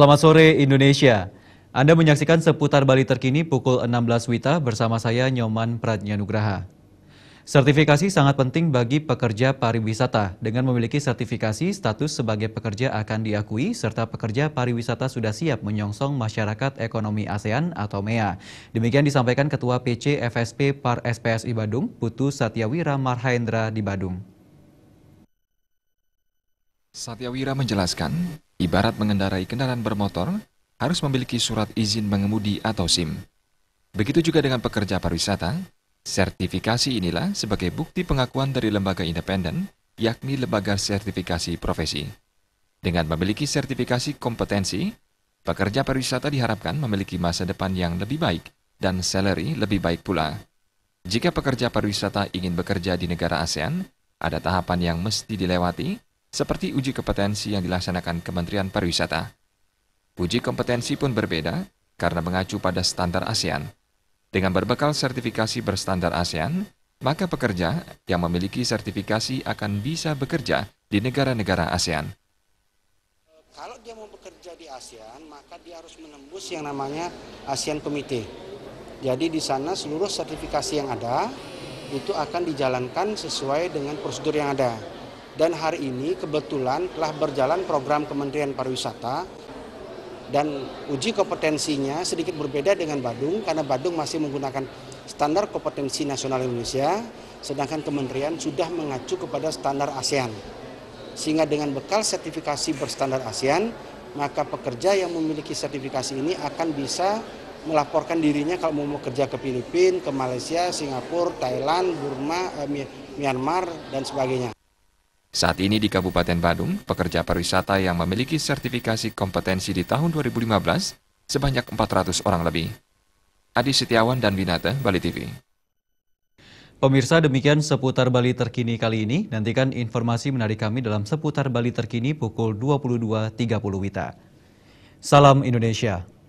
Selamat sore Indonesia. Anda menyaksikan seputar Bali terkini pukul 16 Wita bersama saya Nyoman Pratnya Nugraha. Sertifikasi sangat penting bagi pekerja pariwisata. Dengan memiliki sertifikasi, status sebagai pekerja akan diakui serta pekerja pariwisata sudah siap menyongsong masyarakat ekonomi ASEAN atau MEA. Demikian disampaikan Ketua PC FSP Par SPSI Badung, Putu Satyawira Marhaendra di Badung. Satyawira menjelaskan, Ibarat mengendarai kendaraan bermotor, harus memiliki surat izin mengemudi atau SIM. Begitu juga dengan pekerja pariwisata, sertifikasi inilah sebagai bukti pengakuan dari lembaga independen, yakni lembaga sertifikasi profesi. Dengan memiliki sertifikasi kompetensi, pekerja pariwisata diharapkan memiliki masa depan yang lebih baik dan salary lebih baik pula. Jika pekerja pariwisata ingin bekerja di negara ASEAN, ada tahapan yang mesti dilewati, seperti uji kompetensi yang dilaksanakan Kementerian Pariwisata. Uji kompetensi pun berbeda karena mengacu pada standar ASEAN. Dengan berbekal sertifikasi berstandar ASEAN, maka pekerja yang memiliki sertifikasi akan bisa bekerja di negara-negara ASEAN. Kalau dia mau bekerja di ASEAN, maka dia harus menembus yang namanya ASEAN Komite. Jadi di sana seluruh sertifikasi yang ada itu akan dijalankan sesuai dengan prosedur yang ada. Dan hari ini kebetulan telah berjalan program Kementerian Pariwisata dan uji kompetensinya sedikit berbeda dengan Badung karena Badung masih menggunakan standar kompetensi nasional Indonesia sedangkan kementerian sudah mengacu kepada standar ASEAN. Sehingga dengan bekal sertifikasi berstandar ASEAN, maka pekerja yang memiliki sertifikasi ini akan bisa melaporkan dirinya kalau mau kerja ke Filipina, ke Malaysia, Singapura, Thailand, Burma, eh, Myanmar, dan sebagainya. Saat ini di Kabupaten Bandung, pekerja pariwisata yang memiliki sertifikasi kompetensi di tahun 2015 sebanyak 400 orang lebih. Adi Setiawan dan Binata, Bali TV. Pemirsa demikian seputar Bali terkini kali ini. Nantikan informasi menarik kami dalam seputar Bali terkini pukul 22.30 Wita. Salam Indonesia.